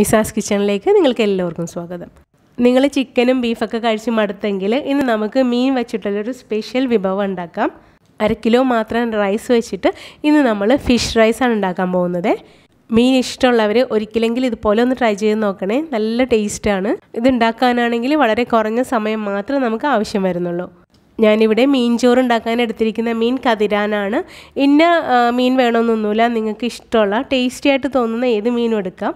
മിസാസ് കിച്ചണിലേക്ക് നിങ്ങൾക്ക് എല്ലാവർക്കും സ്വാഗതം നിങ്ങൾ ചിക്കനും ബീഫൊക്കെ കഴിച്ച് മടുത്തെങ്കിൽ ഇന്ന് നമുക്ക് മീൻ വെച്ചിട്ടുള്ളൊരു സ്പെഷ്യൽ വിഭവം ഉണ്ടാക്കാം അര കിലോ മാത്രം റൈസ് വെച്ചിട്ട് ഇന്ന് നമ്മൾ ഫിഷ് റൈസാണ് ഉണ്ടാക്കാൻ പോകുന്നത് മീൻ ഇഷ്ടമുള്ളവർ ഒരിക്കലെങ്കിലും ഇതുപോലെ ഒന്ന് ട്രൈ ചെയ്ത് നോക്കണേ നല്ല ടേസ്റ്റാണ് ഇത് ഉണ്ടാക്കാനാണെങ്കിൽ വളരെ കുറഞ്ഞ സമയം മാത്രമേ നമുക്ക് ആവശ്യം വരുന്നുള്ളൂ ഞാനിവിടെ മീൻ ചോറ് ഉണ്ടാക്കാൻ എടുത്തിരിക്കുന്ന മീൻ കതിരാനാണ് ഇന്ന മീൻ വേണമെന്നൊന്നുമില്ല നിങ്ങൾക്ക് ഇഷ്ടമുള്ള ടേസ്റ്റി ആയിട്ട് തോന്നുന്ന ഏത് മീനും എടുക്കാം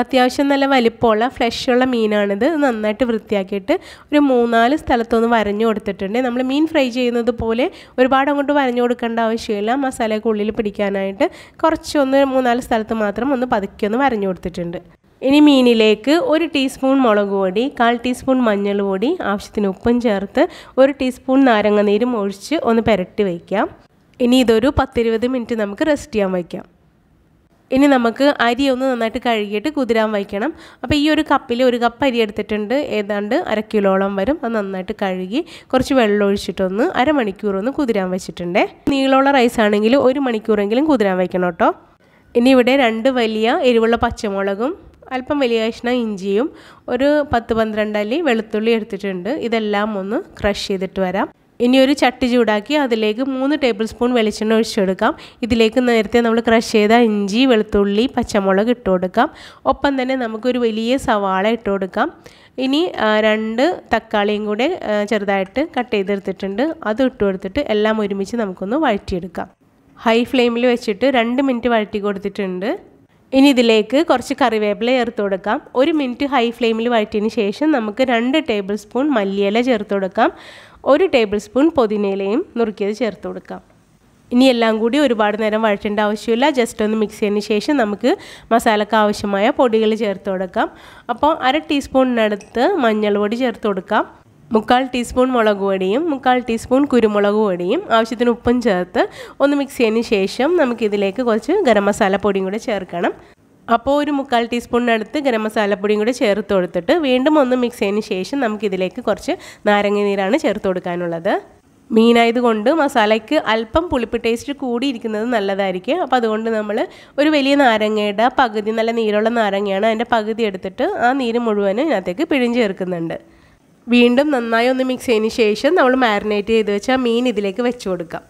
അത്യാവശ്യം നല്ല വലിപ്പമുള്ള ഫ്രഷുള്ള മീനാണിത് നന്നായിട്ട് വൃത്തിയാക്കിയിട്ട് ഒരു മൂന്നാല് സ്ഥലത്തൊന്ന് വരഞ്ഞു കൊടുത്തിട്ടുണ്ട് നമ്മൾ മീൻ ഫ്രൈ ചെയ്യുന്നത് പോലെ ഒരുപാട് അങ്ങോട്ട് വരഞ്ഞു കൊടുക്കേണ്ട ആവശ്യമില്ല മസാലയൊക്കെ ഉള്ളിൽ പിടിക്കാനായിട്ട് കുറച്ചൊന്ന് മൂന്നാല് സ്ഥലത്ത് മാത്രം ഒന്ന് പതുക്കി ഒന്ന് വരഞ്ഞു കൊടുത്തിട്ടുണ്ട് ഇനി മീനിലേക്ക് ഒരു ടീസ്പൂൺ മുളക് പൊടി കാൽ ടീസ്പൂൺ മഞ്ഞൾ പൊടി ആവശ്യത്തിന് ഉപ്പും ചേർത്ത് ഒരു ടീസ്പൂൺ നാരങ്ങ നീരും ഒഴിച്ച് ഒന്ന് പുരട്ടി വയ്ക്കാം ഇനി ഇതൊരു പത്തിരുപത് മിനിറ്റ് നമുക്ക് റെസ്റ്റ് ചെയ്യാൻ വയ്ക്കാം ഇനി നമുക്ക് അരി ഒന്ന് നന്നായിട്ട് കഴുകിയിട്ട് കുതിരാൻ വയ്ക്കണം അപ്പോൾ ഈ ഒരു കപ്പിൽ ഒരു കപ്പ് അരി എടുത്തിട്ടുണ്ട് ഏതാണ്ട് അര കിലോളം വരും അത് നന്നായിട്ട് കഴുകി കുറച്ച് വെള്ളം ഒഴിച്ചിട്ടൊന്ന് മണിക്കൂർ ഒന്ന് കുതിരാൻ വെച്ചിട്ടുണ്ട് നീളമുള്ള റൈസ് ആണെങ്കിൽ ഒരു മണിക്കൂറെങ്കിലും കുതിരാൻ വയ്ക്കണം കേട്ടോ ഇനി ഇവിടെ രണ്ട് വലിയ എരിവുള്ള പച്ചമുളകും അല്പം വലിയ കഷ്ണം ഇഞ്ചിയും ഒരു പത്ത് പന്ത്രണ്ട് അല്ലി വെളുത്തുള്ളി എടുത്തിട്ടുണ്ട് ഇതെല്ലാം ഒന്ന് ക്രഷ് ചെയ്തിട്ട് വരാം ഇനി ഒരു ചട്ടി ചൂടാക്കി അതിലേക്ക് മൂന്ന് ടേബിൾ സ്പൂൺ വെളിച്ചെണ്ണ ഒഴിച്ചെടുക്കാം ഇതിലേക്ക് നേരത്തെ നമ്മൾ ക്രഷ് ചെയ്ത ഇഞ്ചി വെളുത്തുള്ളി പച്ചമുളക് ഇട്ട് കൊടുക്കാം ഒപ്പം തന്നെ നമുക്കൊരു വലിയ സവാള ഇട്ട് കൊടുക്കാം ഇനി രണ്ട് തക്കാളിയും കൂടെ ചെറുതായിട്ട് കട്ട് ചെയ്തെടുത്തിട്ടുണ്ട് അത് ഇട്ട് കൊടുത്തിട്ട് എല്ലാം ഒരുമിച്ച് നമുക്കൊന്ന് വഴറ്റിയെടുക്കാം ഹൈ ഫ്ലെയിമിൽ വെച്ചിട്ട് രണ്ട് മിനിറ്റ് വഴറ്റി കൊടുത്തിട്ടുണ്ട് ഇനി ഇതിലേക്ക് കുറച്ച് കറിവേപ്പില ചേർത്ത് കൊടുക്കാം ഒരു മിനിറ്റ് ഹൈ ഫ്ലെയിമിൽ വഴറ്റിയതിന് ശേഷം നമുക്ക് രണ്ട് ടേബിൾ സ്പൂൺ മല്ലിയില ചേർത്ത് കൊടുക്കാം ഒരു ടേബിൾ സ്പൂൺ പുതിനയിലയും നുറുക്കിയത് ചേർത്ത് കൊടുക്കാം ഇനി എല്ലാം കൂടി ഒരുപാട് നേരം വഴറ്റേണ്ട ആവശ്യമില്ല ജസ്റ്റ് ഒന്ന് മിക്സ് ചെയ്തതിന് ശേഷം നമുക്ക് മസാലക്ക് ആവശ്യമായ പൊടികൾ ചേർത്ത് കൊടുക്കാം അപ്പോൾ അര ടീസ്പൂണിനടുത്ത് മഞ്ഞൾ പൊടി ചേർത്ത് കൊടുക്കാം മുക്കാൽ ടീസ്പൂൺ മുളക് പൊടിയും മുക്കാൽ ടീസ്പൂൺ കുരുമുളക് പൊടിയും ആവശ്യത്തിന് ഉപ്പും ചേർത്ത് ഒന്ന് മിക്സ് ചെയ്തതിന് ശേഷം നമുക്കിതിലേക്ക് കുറച്ച് ഗരം മസാല പൊടിയും കൂടെ ചേർക്കണം അപ്പോൾ ഒരു മുക്കാൽ ടീസ്പൂണിനടുത്ത് ഗരം മസാലപ്പൊടിയും കൂടി ചേർത്ത് കൊടുത്തിട്ട് വീണ്ടും ഒന്ന് മിക്സ് ചെയ്തതിന് ശേഷം നമുക്കിതിലേക്ക് കുറച്ച് നാരങ്ങ നീരാണ് ചേർത്ത് കൊടുക്കാനുള്ളത് മീനായതുകൊണ്ട് മസാലയ്ക്ക് അല്പം പുളിപ്പ് ടേസ്റ്റ് കൂടിയിരിക്കുന്നത് നല്ലതായിരിക്കും അപ്പോൾ അതുകൊണ്ട് നമ്മൾ ഒരു വലിയ നാരങ്ങയുടെ പകുതി നല്ല നീരുള്ള നാരങ്ങയാണ് അതിൻ്റെ പകുതി എടുത്തിട്ട് ആ നീര് മുഴുവനും ഇതിനകത്തേക്ക് പിഴിഞ്ചേർക്കുന്നുണ്ട് വീണ്ടും നന്നായി ഒന്ന് മിക്സ് ചെയ്തതിന് ശേഷം നമ്മൾ മാരിനേറ്റ് ചെയ്ത് വെച്ചാൽ മീൻ ഇതിലേക്ക് വെച്ച് കൊടുക്കാം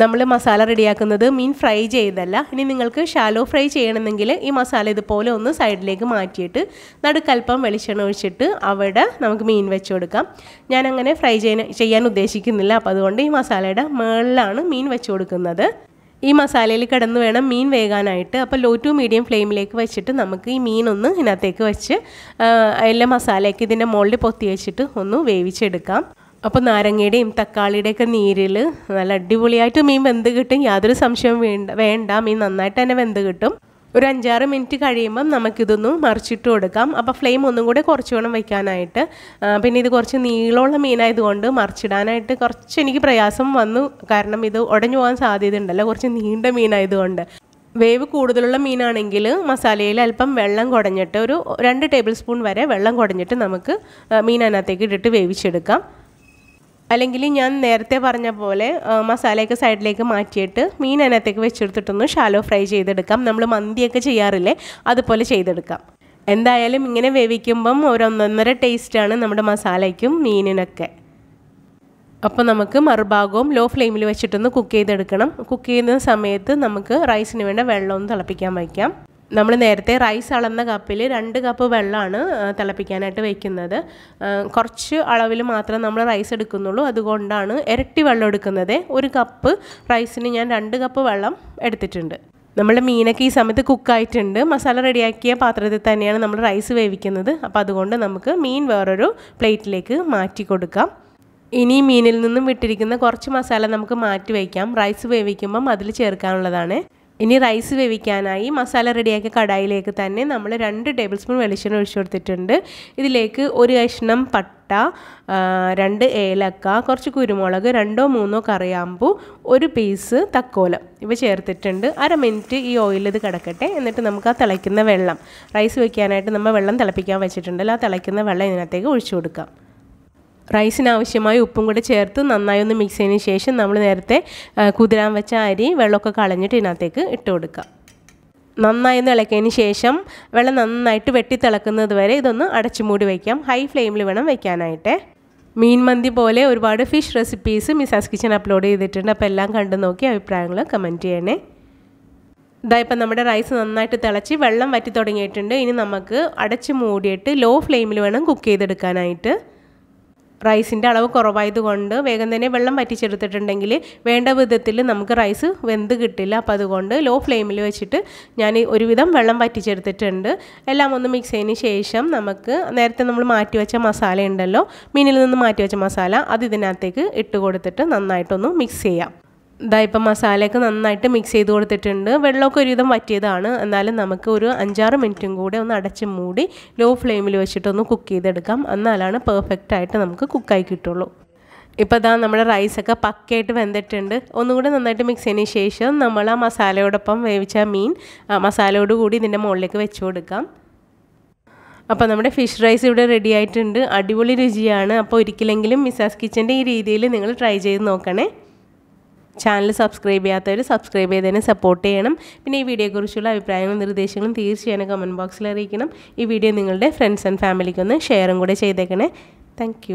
നമ്മൾ മസാല റെഡിയാക്കുന്നത് മീൻ ഫ്രൈ ചെയ്തല്ല ഇനി നിങ്ങൾക്ക് ഷാലോ ഫ്രൈ ചെയ്യണമെങ്കിൽ ഈ മസാല ഇതുപോലെ ഒന്ന് സൈഡിലേക്ക് മാറ്റിയിട്ട് നടുക്കൽപ്പം വെളിച്ചെണ്ണ ഒഴിച്ചിട്ട് അവിടെ നമുക്ക് മീൻ വെച്ച് കൊടുക്കാം ഞാൻ അങ്ങനെ ഫ്രൈ ചെയ്യാൻ ഉദ്ദേശിക്കുന്നില്ല അപ്പോൾ അതുകൊണ്ട് ഈ മസാലയുടെ മുകളിലാണ് മീൻ വെച്ച് കൊടുക്കുന്നത് ഈ മസാലയിൽ കിടന്ന് വേണം മീൻ വേകാനായിട്ട് അപ്പോൾ ലോ ടു മീഡിയം ഫ്ലെയിമിലേക്ക് വെച്ചിട്ട് നമുക്ക് ഈ മീൻ ഒന്ന് ഇതിനകത്തേക്ക് വെച്ച് എല്ലാ മസാലയൊക്കെ ഇതിൻ്റെ മുകളിൽ പൊത്തി വെച്ചിട്ട് ഒന്ന് വേവിച്ചെടുക്കാം അപ്പോൾ നാരങ്ങയുടെയും തക്കാളിയുടെയൊക്കെ നീരിൽ നല്ല അടിപൊളിയായിട്ട് മീൻ വെന്ത് കിട്ടും യാതൊരു സംശയവും വേണ്ട വേണ്ട മീൻ നന്നായിട്ട് തന്നെ വെന്ത് കിട്ടും ഒരു അഞ്ചാറ് മിനിറ്റ് കഴിയുമ്പം നമുക്കിതൊന്നും മറിച്ചിട്ട് കൊടുക്കാം അപ്പോൾ ഫ്ലെയിം ഒന്നും കൂടെ കുറച്ച് വേണം വയ്ക്കാനായിട്ട് പിന്നെ ഇത് കുറച്ച് നീളമുള്ള മീനായതുകൊണ്ട് മറിച്ചിടാനായിട്ട് കുറച്ച് എനിക്ക് പ്രയാസം വന്നു കാരണം ഇത് ഉടഞ്ഞു പോകാൻ സാധ്യതയുണ്ടല്ലോ കുറച്ച് നീണ്ട മീനായതുകൊണ്ട് വേവ് കൂടുതലുള്ള മീനാണെങ്കിൽ മസാലയിൽ അല്പം വെള്ളം കുടഞ്ഞിട്ട് ഒരു രണ്ട് ടേബിൾ സ്പൂൺ വരെ വെള്ളം കുടഞ്ഞിട്ട് നമുക്ക് മീൻ അതിനകത്തേക്ക് ഇട്ടിട്ട് വേവിച്ചെടുക്കാം അല്ലെങ്കിൽ ഞാൻ നേരത്തെ പറഞ്ഞ പോലെ മസാലയൊക്കെ സൈഡിലേക്ക് മാറ്റിയിട്ട് മീൻ അതിനകത്തേക്ക് വെച്ചെടുത്തിട്ടൊന്ന് ഷാലോ ഫ്രൈ ചെയ്തെടുക്കാം നമ്മൾ മന്തിയൊക്കെ ചെയ്യാറില്ലേ അതുപോലെ ചെയ്തെടുക്കാം എന്തായാലും ഇങ്ങനെ വേവിക്കുമ്പം ഒരൊന്നൊന്നര ടേസ്റ്റാണ് നമ്മുടെ മസാലയ്ക്കും മീനിനൊക്കെ അപ്പോൾ നമുക്ക് മറുഭാഗവും ലോ ഫ്ലെയിമിൽ വെച്ചിട്ടൊന്ന് കുക്ക് ചെയ്തെടുക്കണം കുക്ക് ചെയ്യുന്ന സമയത്ത് നമുക്ക് റൈസിന് വേണ്ട വെള്ളമൊന്നും തിളപ്പിക്കാൻ വയ്ക്കാം നമ്മൾ നേരത്തെ റൈസ് അളന്ന കപ്പിൽ രണ്ട് കപ്പ് വെള്ളമാണ് തിളപ്പിക്കാനായിട്ട് വയ്ക്കുന്നത് കുറച്ച് അളവിൽ മാത്രം നമ്മൾ റൈസ് എടുക്കുന്നുള്ളൂ അതുകൊണ്ടാണ് ഇരട്ടി വെള്ളം എടുക്കുന്നത് ഒരു കപ്പ് റൈസിന് ഞാൻ രണ്ട് കപ്പ് വെള്ളം എടുത്തിട്ടുണ്ട് നമ്മുടെ മീനൊക്കെ ഈ സമയത്ത് കുക്കായിട്ടുണ്ട് മസാല റെഡിയാക്കിയ പാത്രത്തിൽ തന്നെയാണ് നമ്മൾ റൈസ് വേവിക്കുന്നത് അപ്പോൾ അതുകൊണ്ട് നമുക്ക് മീൻ വേറൊരു പ്ലേറ്റിലേക്ക് മാറ്റി കൊടുക്കാം ഇനി മീനിൽ നിന്നും വിട്ടിരിക്കുന്ന കുറച്ച് മസാല നമുക്ക് മാറ്റി വയ്ക്കാം റൈസ് വേവിക്കുമ്പം അതിൽ ചേർക്കാനുള്ളതാണ് ഇനി റൈസ് വേവിക്കാനായി മസാല റെഡിയാക്കിയ കടായിലേക്ക് തന്നെ നമ്മൾ രണ്ട് ടേബിൾ സ്പൂൺ വെളിച്ചെണ്ണ ഒഴിച്ചു കൊടുത്തിട്ടുണ്ട് ഇതിലേക്ക് ഒരു കഷ്ണം പട്ട രണ്ട് ഏലക്ക കുറച്ച് കുരുമുളക് രണ്ടോ മൂന്നോ കറിയാമ്പൂ ഒരു പീസ് തക്കോലം ഇവ ചേർത്തിട്ടുണ്ട് അര മിനിറ്റ് ഈ ഓയിൽ കിടക്കട്ടെ എന്നിട്ട് നമുക്ക് ആ തിളയ്ക്കുന്ന വെള്ളം റൈസ് വയ്ക്കാനായിട്ട് നമ്മൾ വെള്ളം തിളപ്പിക്കാൻ വെച്ചിട്ടുണ്ടല്ലോ ആ തിളയ്ക്കുന്ന വെള്ളം ഇതിനകത്തേക്ക് ഒഴിച്ചു കൊടുക്കാം റൈസിന് ആവശ്യമായ ഉപ്പും കൂടെ ചേർത്ത് നന്നായി ഒന്ന് മിക്സ് ചെയ്തതിന് ശേഷം നമ്മൾ നേരത്തെ കുതിരാൻ വെച്ച അരി വെള്ളമൊക്കെ കളഞ്ഞിട്ട് ഇതിനകത്തേക്ക് ഇട്ട് കൊടുക്കുക നന്നായി ഇളക്കിയതിന് ശേഷം വെള്ളം നന്നായിട്ട് വെട്ടി തിളക്കുന്നത് വരെ ഇതൊന്ന് അടച്ചു മൂടി വയ്ക്കാം ഹൈ ഫ്ലെയിമിൽ വേണം വയ്ക്കാനായിട്ട് മീൻ മന്തി പോലെ ഒരുപാട് fish recipes Mrs kitchen upload ചെയ്തിട്ടുണ്ട് അപ്പോൾ എല്ലാം കണ്ടു നോക്കി അഭിപ്രായങ്ങൾ കമൻറ്റ് ചെയ്യണേ ഇതാ ഇപ്പം നമ്മുടെ റൈസ് നന്നായിട്ട് തിളച്ച് വെള്ളം വറ്റി തുടങ്ങിയിട്ടുണ്ട് ഇനി നമുക്ക് അടച്ച് മൂടിയിട്ട് ലോ ഫ്ലെയിമിൽ വേണം കുക്ക് ചെയ്തെടുക്കാനായിട്ട് റൈസിൻ്റെ അളവ് കുറവായതുകൊണ്ട് വേഗം തന്നെ വെള്ളം വറ്റിച്ചെടുത്തിട്ടുണ്ടെങ്കിൽ വേണ്ട വിധത്തിൽ നമുക്ക് റൈസ് വെന്ത് കിട്ടില്ല അപ്പോൾ അതുകൊണ്ട് ലോ ഫ്ലെയിമിൽ വെച്ചിട്ട് ഞാൻ ഒരുവിധം വെള്ളം വറ്റിച്ചെടുത്തിട്ടുണ്ട് എല്ലാം ഒന്ന് മിക്സ് ചെയ്തതിന് ശേഷം നമുക്ക് നേരത്തെ നമ്മൾ മാറ്റി വെച്ച മസാല ഉണ്ടല്ലോ മീനിൽ നിന്ന് മാറ്റി വെച്ച മസാല അത് ഇതിനകത്തേക്ക് ഇട്ട് കൊടുത്തിട്ട് നന്നായിട്ടൊന്ന് മിക്സ് ചെയ്യാം ഇതാ ഇപ്പം മസാലയൊക്കെ നന്നായിട്ട് മിക്സ് ചെയ്ത് കൊടുത്തിട്ടുണ്ട് വെള്ളമൊക്കെ ഒരുവിധം വറ്റിയതാണ് എന്നാലും നമുക്ക് ഒരു അഞ്ചാറ് മിനിറ്റും കൂടെ ഒന്ന് അടച്ച് മൂടി ലോ ഫ്ലെയിമിൽ വെച്ചിട്ടൊന്ന് കുക്ക് ചെയ്തെടുക്കാം എന്നാലാണ് പെർഫെക്റ്റ് ആയിട്ട് നമുക്ക് കുക്കായി കിട്ടുള്ളൂ ഇപ്പോൾ ഇതാ നമ്മുടെ റൈസൊക്കെ പക്കയായിട്ട് വെന്തിട്ടുണ്ട് ഒന്നുകൂടെ നന്നായിട്ട് മിക്സ് ചെയ്തതിന് ശേഷം നമ്മൾ ആ മസാലയോടൊപ്പം വേവിച്ച മീൻ മസാലയോട് കൂടി ഇതിൻ്റെ മുകളിലേക്ക് വെച്ച് കൊടുക്കാം അപ്പോൾ നമ്മുടെ ഫിഷ് റൈസ് ഇവിടെ റെഡി ആയിട്ടുണ്ട് അടിപൊളി രുചിയാണ് അപ്പോൾ ഒരിക്കലെങ്കിലും മിസാസ് കിച്ചൻ്റെ ഈ രീതിയിൽ നിങ്ങൾ ട്രൈ ചെയ്ത് നോക്കണേ ചാനൽ സബ്സ്ക്രൈബ് ചെയ്യാത്തവർ സബ്സ്ക്രൈബ് ചെയ്തതിനെ സപ്പോർട്ട് ചെയ്യണം പിന്നെ ഈ വീഡിയോയെക്കുറിച്ചുള്ള അഭിപ്രായങ്ങളും നിർദ്ദേശങ്ങളും തീർച്ചയായും കമൻറ്റ് ബോക്സിൽ അറിയിക്കണം ഈ വീഡിയോ നിങ്ങളുടെ ഫ്രണ്ട്സ് ആൻഡ് ഫാമിലിക്കൊന്ന് ഷെയറും കൂടെ ചെയ്തേക്കണേ താങ്ക്